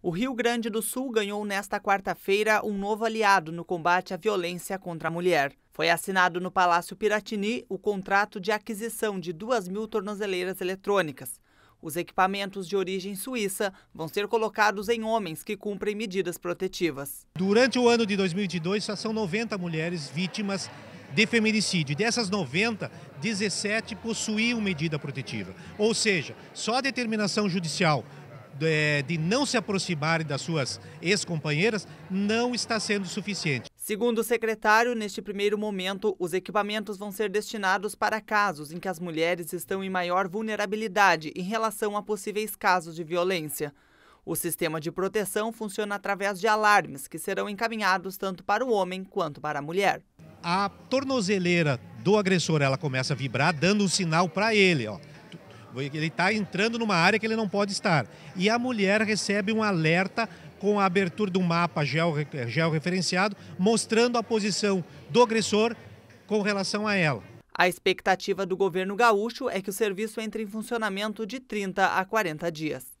O Rio Grande do Sul ganhou nesta quarta-feira um novo aliado no combate à violência contra a mulher. Foi assinado no Palácio Piratini o contrato de aquisição de 2 mil tornozeleiras eletrônicas. Os equipamentos de origem suíça vão ser colocados em homens que cumprem medidas protetivas. Durante o ano de 2022, só são 90 mulheres vítimas de feminicídio. Dessas 90, 17 possuíam medida protetiva. Ou seja, só a determinação judicial de, de não se aproximarem das suas ex-companheiras não está sendo suficiente. Segundo o secretário, neste primeiro momento, os equipamentos vão ser destinados para casos em que as mulheres estão em maior vulnerabilidade em relação a possíveis casos de violência. O sistema de proteção funciona através de alarmes que serão encaminhados tanto para o homem quanto para a mulher. A tornozeleira do agressor ela começa a vibrar, dando um sinal para ele, ó. Ele está entrando numa área que ele não pode estar. E a mulher recebe um alerta com a abertura de um mapa georreferenciado, mostrando a posição do agressor com relação a ela. A expectativa do governo gaúcho é que o serviço entre em funcionamento de 30 a 40 dias.